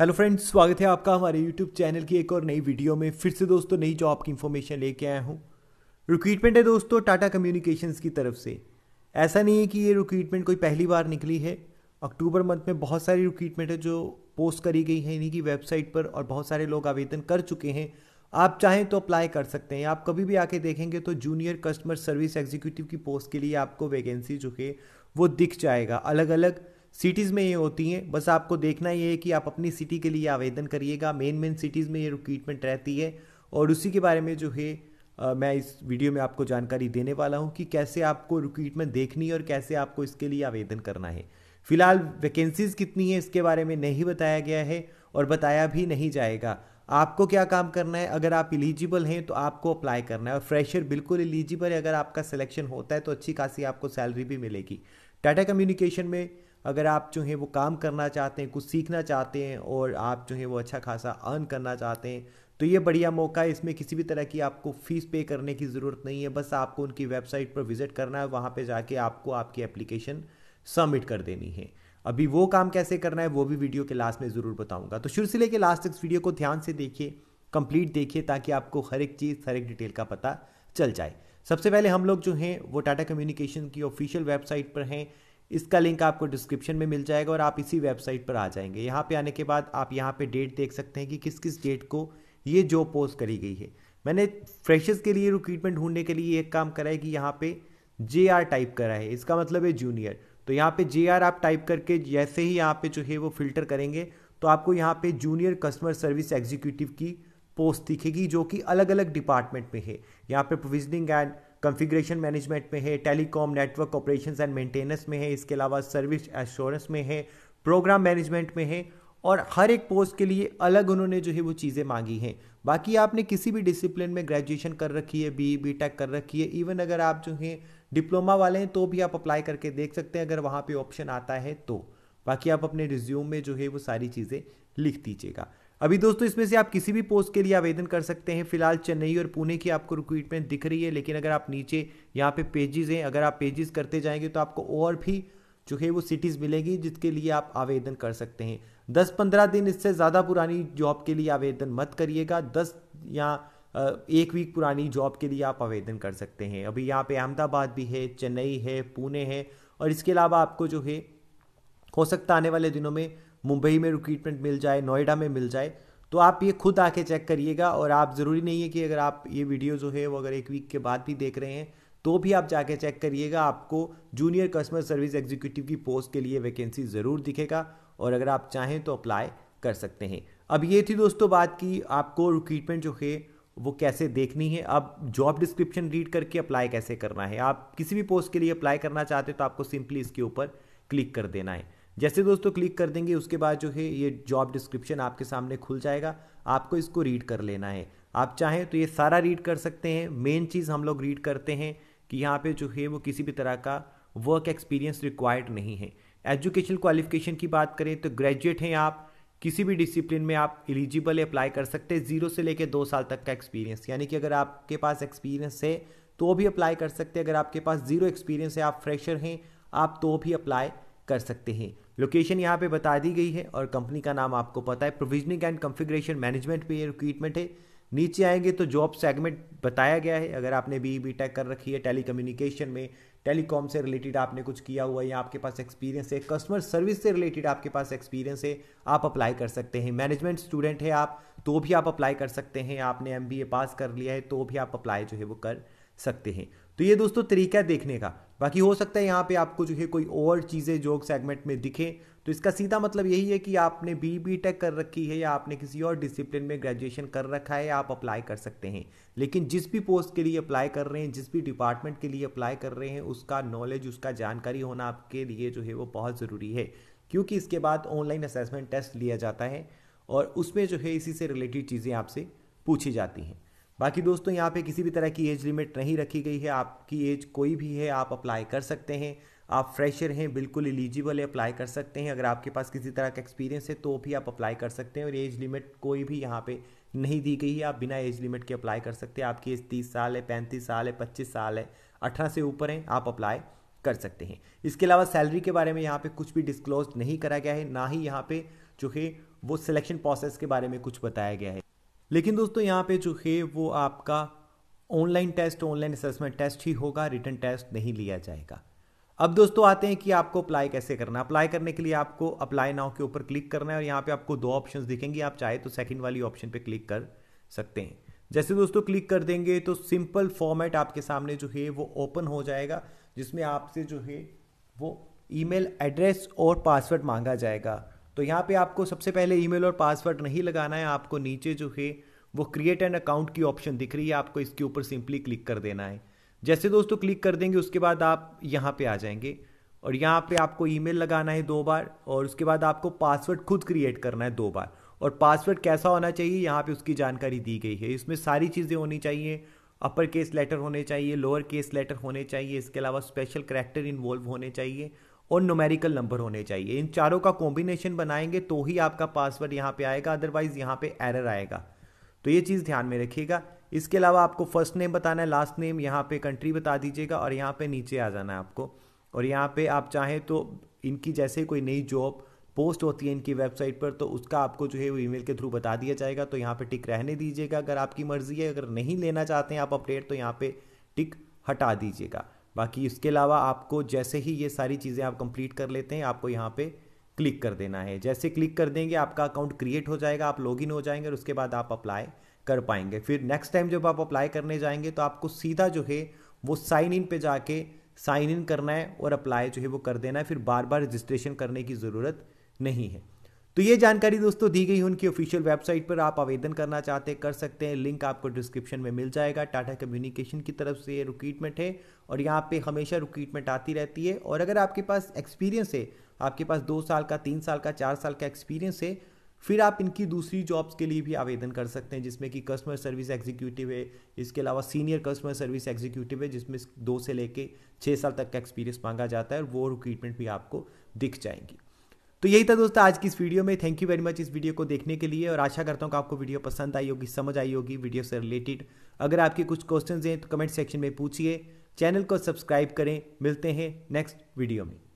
hello friends स्वागत है आपका हमारे यूट्यूब चैनल की एक और नई वीडियो में फिर से दोस्तों नई जॉब की इन्फॉर्मेशन लेके आया हूँ रिक्रूटमेंट है दोस्तों टाटा कम्युनिकेशंस की तरफ से ऐसा नहीं है कि ये रिक्रूटमेंट कोई पहली बार निकली है अक्टूबर मंथ में बहुत सारी रिक्रूटमेंट है जो पोस्ट करी गई है इन्हीं की वेबसाइट पर और बहुत सारे लोग आवेदन कर चुके हैं आप चाहें तो अप्लाई कर सकते हैं आप कभी भी आके देखेंगे तो जूनियर कस्टमर सर्विस एग्जीक्यूटिव की पोस्ट के लिए आपको वैकेंसी जो है वो दिख जाएगा अलग अलग सिटीज़ में ये होती हैं बस आपको देखना ये है कि आप अपनी सिटी के लिए आवेदन करिएगा मेन मेन सिटीज़ में ये रिक्रूटमेंट रहती है और उसी के बारे में जो है आ, मैं इस वीडियो में आपको जानकारी देने वाला हूँ कि कैसे आपको रिक्रूटमेंट देखनी है और कैसे आपको इसके लिए आवेदन करना है फिलहाल वैकेंसीज़ कितनी है इसके बारे में नहीं बताया गया है और बताया भी नहीं जाएगा आपको क्या काम करना है अगर आप इलिजिबल हैं तो आपको अप्लाई करना है और फ्रेशर बिल्कुल इलिजिबल है अगर आपका सिलेक्शन होता है तो अच्छी खासी आपको सैलरी भी मिलेगी टाटा कम्युनिकेशन में अगर आप जो है वो काम करना चाहते हैं कुछ सीखना चाहते हैं और आप जो है वो अच्छा खासा अर्न करना चाहते हैं तो ये बढ़िया मौका है इसमें किसी भी तरह की आपको फ़ीस पे करने की ज़रूरत नहीं है बस आपको उनकी वेबसाइट पर विज़िट करना है वहाँ पर जाके आपको आपकी एप्लीकेशन सबमिट कर देनी है अभी वो काम कैसे करना है वो भी वीडियो के लास्ट में ज़रूर बताऊँगा तो शुरू से लेकर लास्ट तक वीडियो को ध्यान से देखिए कंप्लीट देखिए ताकि आपको हर एक चीज़ हर एक डिटेल का पता चल जाए सबसे पहले हम लोग जो हैं वो टाटा कम्युनिकेशन की ऑफिशियल वेबसाइट पर हैं इसका लिंक आपको डिस्क्रिप्शन में मिल जाएगा और आप इसी वेबसाइट पर आ जाएंगे यहाँ पे आने के बाद आप यहाँ पे डेट देख सकते हैं कि किस किस डेट को ये जॉब पोस्ट करी गई है मैंने फ्रेशर्स के लिए रिक्रूटमेंट ढूंढने के लिए एक काम करा है कि यहाँ पे जे आर टाइप करा है इसका मतलब है जूनियर तो यहाँ पे जे आर आप टाइप करके जैसे ही यहाँ पे जो है वो फिल्टर करेंगे तो आपको यहाँ पे जूनियर कस्टमर सर्विस एग्जीक्यूटिव की पोस्ट दिखेगी जो कि अलग अलग डिपार्टमेंट में है यहाँ पे प्रोविजनिंग एंड कॉन्फ़िगरेशन मैनेजमेंट में है telecom network operation and maintenance में है इसके अलावा सर्विस एश्योरेंस में है प्रोग्राम मैनेजमेंट में है और हर एक पोस्ट के लिए अलग उन्होंने जो है वो चीज़ें मांगी हैं बाकी आपने किसी भी डिसिप्लिन में ग्रेजुएशन कर रखी है बी बी टेक कर रखी है इवन अगर आप जो है डिप्लोमा वाले हैं तो भी आप अप्लाई करके देख सकते हैं अगर वहाँ पे ऑप्शन आता है तो बाकी आप अपने रिज्यूम में जो है वो सारी चीज़ें लिख दीजिएगा अभी दोस्तों इसमें से आप किसी भी पोस्ट के लिए आवेदन कर सकते हैं फिलहाल चेन्नई और पुणे की आपको रिक्रूटमेंट दिख रही है लेकिन अगर आप नीचे यहाँ पे पेजेस हैं अगर आप पेजेस करते जाएंगे तो आपको और भी जो है वो सिटीज़ मिलेंगी जिसके लिए आप आवेदन कर सकते हैं दस पंद्रह दिन इससे ज़्यादा पुरानी जॉब के लिए आवेदन मत करिएगा दस या एक वीक पुरानी जॉब के लिए आप आवेदन कर सकते हैं अभी यहाँ पे अहमदाबाद भी है चेन्नई है पुणे है और इसके अलावा आपको जो है हो सकता आने वाले दिनों में मुंबई में रिक्रूटमेंट मिल जाए नोएडा में मिल जाए तो आप ये खुद आके चेक करिएगा और आप ज़रूरी नहीं है कि अगर आप ये वीडियो जो है वो अगर एक वीक के बाद भी देख रहे हैं तो भी आप जाके चेक करिएगा आपको जूनियर कस्टमर सर्विस एग्जीक्यूटिव की पोस्ट के लिए वैकेंसी ज़रूर दिखेगा और अगर आप चाहें तो अप्लाई कर सकते हैं अब ये थी दोस्तों बात कि आपको रिक्रूटमेंट जो है वो कैसे देखनी है अब जॉब डिस्क्रिप्शन रीड करके अप्लाई कैसे करना है आप किसी भी पोस्ट के लिए अप्लाई करना चाहते हो तो आपको सिंपली इसके ऊपर क्लिक कर देना है जैसे दोस्तों क्लिक कर देंगे उसके बाद जो है ये जॉब डिस्क्रिप्शन आपके सामने खुल जाएगा आपको इसको रीड कर लेना है आप चाहें तो ये सारा रीड कर सकते हैं मेन चीज़ हम लोग रीड करते हैं कि यहाँ पे जो है वो किसी भी तरह का वर्क एक्सपीरियंस रिक्वायर्ड नहीं है एजुकेशन क्वालिफिकेशन की बात करें तो ग्रेजुएट हैं आप किसी भी डिसिप्लिन में आप एलिजिबल अप्लाई कर सकते हैं जीरो से लेकर दो साल तक का एक्सपीरियंस यानी कि अगर आपके पास एक्सपीरियंस है तो भी अप्लाई कर सकते हैं अगर आपके पास जीरो एक्सपीरियंस है आप फ्रेशर हैं आप तो भी अप्लाई कर सकते हैं लोकेशन यहाँ पे बता दी गई है और कंपनी का नाम आपको पता है प्रोविजनिंग एंड कॉन्फ़िगरेशन मैनेजमेंट पे ये रिक्रूटमेंट है नीचे आएंगे तो जॉब सेगमेंट बताया गया है अगर आपने बी बी टेक कर रखी है कम्युनिकेशन में टेलीकॉम से रिलेटेड आपने कुछ किया हुआ है या आपके पास एक्सपीरियंस है कस्टमर सर्विस से रिलेटेड आपके पास एक्सपीरियंस है आप अप्लाई कर सकते हैं मैनेजमेंट स्टूडेंट है आप तो भी आप अप्लाई कर सकते हैं आपने एम पास कर लिया है तो भी आप अप्लाई जो है वो कर सकते हैं तो ये दोस्तों तरीका देखने का बाकी हो सकता है यहाँ पे आपको जो है कोई और चीज़ें जोक सेगमेंट में दिखे तो इसका सीधा मतलब यही है कि आपने बी बी टेक कर रखी है या आपने किसी और डिसिप्लिन में ग्रेजुएशन कर रखा है आप अप्लाई कर सकते हैं लेकिन जिस भी पोस्ट के लिए अप्लाई कर रहे हैं जिस भी डिपार्टमेंट के लिए अप्लाई कर रहे हैं उसका नॉलेज उसका जानकारी होना आपके लिए जो है वो बहुत ज़रूरी है क्योंकि इसके बाद ऑनलाइन असेसमेंट टेस्ट लिया जाता है और उसमें जो है इसी से रिलेटेड चीज़ें आपसे पूछी जाती हैं बाकी दोस्तों यहाँ पे किसी भी तरह की एज लिमिट नहीं रखी गई है आपकी एज कोई भी है आप अप्लाई कर सकते हैं आप फ्रेशर हैं बिल्कुल एलिजिबल है अप्लाई कर सकते हैं अगर आपके पास किसी तरह का एक्सपीरियंस है तो भी आप अप्लाई कर सकते हैं और एज लिमिट कोई भी यहाँ पे नहीं दी गई है आप बिना एज लिमिट के अप्लाई कर सकते हैं आपकी एज तीस साल है पैंतीस साल है पच्चीस साल है अठारह से ऊपर हैं आप अप्लाई कर सकते हैं इसके अलावा सैलरी के बारे में यहाँ पे कुछ भी डिस्क्लोज नहीं करा गया है ना ही यहाँ पे जो है वो सिलेक्शन प्रोसेस के बारे में कुछ बताया गया है लेकिन दोस्तों यहाँ पे जो है वो आपका online test online assessment test ही होगा रिटर्न टेस्ट नहीं लिया जाएगा अब दोस्तों आते हैं कि आपको अप्लाई कैसे करना अप्लाई करने के लिए आपको अप्लाई नाव के ऊपर क्लिक करना है और यहाँ पे आपको दो ऑप्शंस दिखेंगे आप चाहे तो सेकंड वाली ऑप्शन पे क्लिक कर सकते हैं जैसे दोस्तों क्लिक कर देंगे तो सिंपल फॉर्मेट आपके सामने जो है वो ओपन हो जाएगा जिसमें आपसे जो है वो ईमेल एड्रेस और पासवर्ड मांगा जाएगा तो यहाँ पे आपको सबसे पहले ईमेल और पासवर्ड नहीं लगाना है आपको नीचे जो है वो क्रिएट एंड अकाउंट की ऑप्शन दिख रही है आपको इसके ऊपर सिंपली क्लिक कर देना है जैसे दोस्तों क्लिक कर देंगे उसके बाद आप यहाँ पे आ जाएंगे और यहाँ पे आपको ईमेल लगाना है दो बार और उसके बाद आपको पासवर्ड खुद क्रिएट करना है दो बार और पासवर्ड कैसा होना चाहिए यहाँ पे उसकी जानकारी दी गई है इसमें सारी चीज़ें होनी चाहिए अपर केस लेटर होने चाहिए लोअर केस लेटर होने चाहिए इसके अलावा स्पेशल करेक्टर इन्वॉल्व होने चाहिए और नोमेरिकल नंबर होने चाहिए इन चारों का कॉम्बिनेशन बनाएंगे तो ही आपका पासवर्ड यहाँ पे आएगा अदरवाइज यहाँ पे एरर आएगा तो ये चीज़ ध्यान में रखिएगा इसके अलावा आपको फर्स्ट नेम बताना है लास्ट नेम यहाँ पे कंट्री बता दीजिएगा और यहाँ पे नीचे आ जाना है आपको और यहाँ पे आप चाहें तो इनकी जैसे कोई नई जॉब पोस्ट होती है इनकी वेबसाइट पर तो उसका आपको जो है वो ईमेल के थ्रू बता दिया जाएगा तो यहाँ पे टिक रहने दीजिएगा अगर आपकी मर्ज़ी है अगर नहीं लेना चाहते हैं आप अपडेट तो यहाँ पे टिक हटा दीजिएगा बाकी इसके अलावा आपको जैसे ही ये सारी चीज़ें आप कंप्लीट कर लेते हैं आपको यहाँ पे क्लिक कर देना है जैसे क्लिक कर देंगे आपका अकाउंट क्रिएट हो जाएगा आप लॉगिन हो जाएंगे और उसके बाद आप अप्लाई कर पाएंगे फिर नेक्स्ट टाइम जब आप अप्लाई करने जाएंगे तो आपको सीधा जो है वो साइन इन पे जाके साइन इन करना है और अप्लाई जो है वो कर देना है फिर बार बार रजिस्ट्रेशन करने की ज़रूरत नहीं है तो ये जानकारी दोस्तों दी गई उनकी ऑफिशियल वेबसाइट पर आप आवेदन करना चाहते कर सकते हैं लिंक आपको डिस्क्रिप्शन में मिल जाएगा टाटा कम्युनिकेशन की तरफ से ये रिक्रूटमेंट है और यहाँ पे हमेशा रिक्रूटमेंट आती रहती है और अगर आपके पास एक्सपीरियंस है आपके पास दो साल का तीन साल का चार साल का एक्सपीरियंस है फिर आप इनकी दूसरी जॉब्स के लिए भी आवेदन कर सकते हैं जिसमें कि कस्टमर सर्विस एग्जीक्यूटिव है इसके अलावा सीनियर कस्टमर सर्विस एग्जीक्यूटिव है जिसमें दो से लेके छः साल तक का एक्सपीरियंस मांगा जाता है और वो रिक्रूटमेंट भी आपको दिख जाएंगी तो यही था दोस्तों आज की इस वीडियो में थैंक यू वेरी मच इस वीडियो को देखने के लिए और आशा करता हूँ कि आपको वीडियो पसंद आई होगी समझ आई होगी वीडियो से रिलेटेड अगर आपके कुछ क्वेश्चन हैं तो कमेंट सेक्शन में पूछिए चैनल को सब्सक्राइब करें मिलते हैं नेक्स्ट वीडियो में